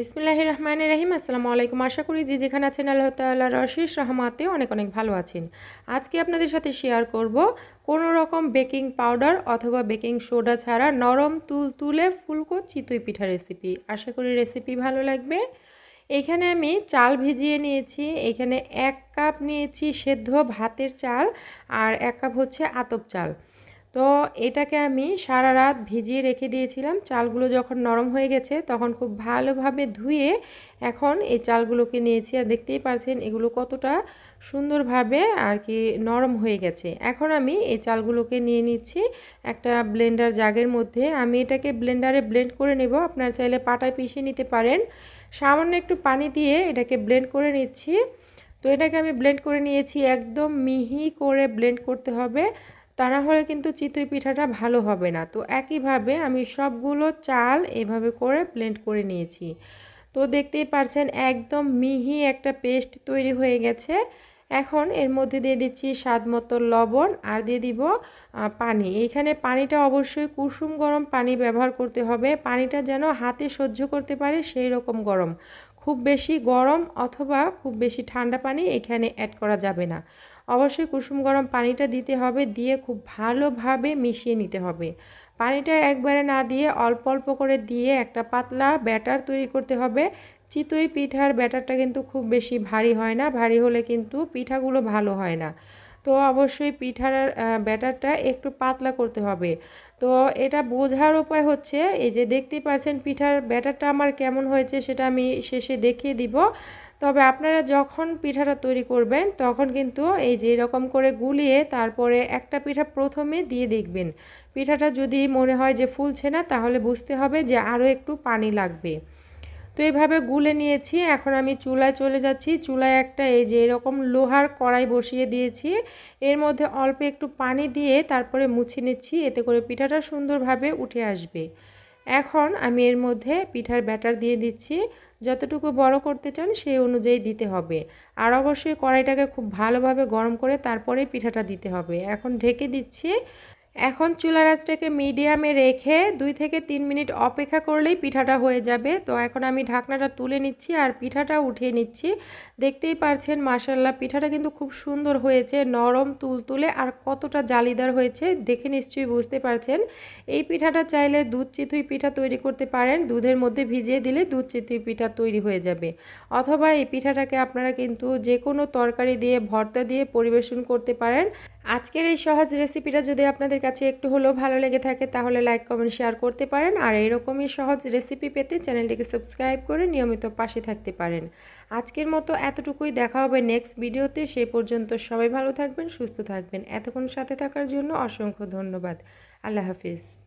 বিসমিল্লাহ রহমান রাহিম আসসালামু আলাইকুম আশা করি যে যেখানে আছেন আল্লাহ তাল্লাহর অশেষ রহমাতে অনেক অনেক ভালো আছেন আজকে আপনাদের সাথে শেয়ার করব কোনো রকম বেকিং পাউডার অথবা বেকিং সোডা ছাড়া নরম তুল তুলে ফুলকো চিতই পিঠা রেসিপি আশা করি রেসিপি ভালো লাগবে এখানে আমি চাল ভিজিয়ে নিয়েছি এখানে এক কাপ নিয়েছি সেদ্ধ ভাতের চাল আর এক কাপ হচ্ছে আতপ চাল তো এটাকে আমি সারা রাত ভিজিয়ে রেখে দিয়েছিলাম চালগুলো যখন নরম হয়ে গেছে তখন খুব ভালোভাবে ধুয়ে এখন এই চালগুলোকে নিয়েছি আর দেখতেই পাচ্ছেন এগুলো কতটা সুন্দরভাবে আর কি নরম হয়ে গেছে এখন আমি এই চালগুলোকে নিয়ে নিচ্ছি একটা ব্লেন্ডার জাগের মধ্যে আমি এটাকে ব্লেন্ডারে ব্লেন্ড করে নেব আপনার চাইলে পাটায় পিষে নিতে পারেন সামান্য একটু পানি দিয়ে এটাকে ব্লেন্ড করে নিচ্ছি তো এটাকে আমি ব্লেন্ড করে নিয়েছি একদম মিহি করে ব্লেন্ড করতে হবে তারা হলে কিন্তু চিতই পিঠাটা ভালো হবে না তো একইভাবে আমি সবগুলো চাল এভাবে করে ব্লেন্ড করে নিয়েছি তো দেখতেই পারছেন একদম মিহি একটা পেস্ট তৈরি হয়ে গেছে এখন এর মধ্যে দিয়ে দিচ্ছি স্বাদ মতো লবণ আর দিয়ে দিব পানি এইখানে পানিটা অবশ্যই কুসুম গরম পানি ব্যবহার করতে হবে পানিটা যেন হাতে সহ্য করতে পারে সেই রকম গরম খুব বেশি গরম অথবা খুব বেশি ঠান্ডা পানি এখানে অ্যাড করা যাবে না অবশ্যই কুসুম গরম পানিটা দিতে হবে দিয়ে খুব ভালোভাবে মিশিয়ে নিতে হবে পানিটা একবারে না দিয়ে অল্প অল্প করে দিয়ে একটা পাতলা ব্যাটার তৈরি করতে হবে চিতই পিঠার ব্যাটারটা কিন্তু খুব বেশি ভারী হয় না ভারী হলে কিন্তু পিঠাগুলো ভালো হয় না তো অবশ্যই পিঠার ব্যাটারটা একটু পাতলা করতে হবে তো এটা বোঝার উপায় হচ্ছে এই যে দেখতেই পাচ্ছেন পিঠার ব্যাটারটা আমার কেমন হয়েছে সেটা আমি শেষে দেখিয়ে দিব তবে আপনারা যখন পিঠাটা তৈরি করবেন তখন কিন্তু এই যে এরকম করে গুলিয়ে তারপরে একটা পিঠা প্রথমে দিয়ে দেখবেন পিঠাটা যদি মনে হয় যে ফুলছে না তাহলে বুঝতে হবে যে আরও একটু পানি লাগবে তো এইভাবে গুলে নিয়েছি এখন আমি চুলায় চলে যাচ্ছি চুলায় একটা এই যে এরকম লোহার কড়াই বসিয়ে দিয়েছি এর মধ্যে অল্প একটু পানি দিয়ে তারপরে মুছে নিচ্ছি এতে করে পিঠাটা সুন্দরভাবে উঠে আসবে এখন আমি এর মধ্যে পিঠার ব্যাটার দিয়ে দিচ্ছি যতটুকু বড় করতে চান সেই অনুযায়ী দিতে হবে আর অবশ্যই কড়াইটাকে খুব ভালোভাবে গরম করে তারপরে পিঠাটা দিতে হবে এখন ঢেকে দিচ্ছি এখন চুলার আঁচটাকে মিডিয়ামে রেখে দুই থেকে তিন মিনিট অপেক্ষা করলেই পিঠাটা হয়ে যাবে তো এখন আমি ঢাকনাটা তুলে নিচ্ছি আর পিঠাটা উঠিয়ে নিচ্ছি দেখতেই পারছেন মাসাল্লাহ পিঠাটা কিন্তু খুব সুন্দর হয়েছে নরম তুলতুলে আর কতটা জালিদার হয়েছে দেখে নিশ্চয়ই বুঝতে পারছেন এই পিঠাটা চাইলে দুধ চিথুই পিঠা তৈরি করতে পারেন দুধের মধ্যে ভিজিয়ে দিলে দুধ চিথুই পিঠা তৈরি হয়ে যাবে অথবা এই পিঠাটাকে আপনারা কিন্তু যে কোনো তরকারি দিয়ে ভর্তা দিয়ে পরিবেশন করতে পারেন আজকের এই সহজ রেসিপিটা যদি আপনাদের কাছে একটু হলেও ভালো লেগে থাকে তাহলে লাইক কমেন্ট শেয়ার করতে পারেন আর এরকমই সহজ রেসিপি পেতে চ্যানেলটিকে সাবস্ক্রাইব করে নিয়মিত পাশে থাকতে পারেন আজকের মতো এতটুকুই দেখা হবে নেক্সট ভিডিওতে সেই পর্যন্ত সবাই ভালো থাকবেন সুস্থ থাকবেন এতক্ষণ সাথে থাকার জন্য অসংখ্য ধন্যবাদ আল্লাহ হাফিজ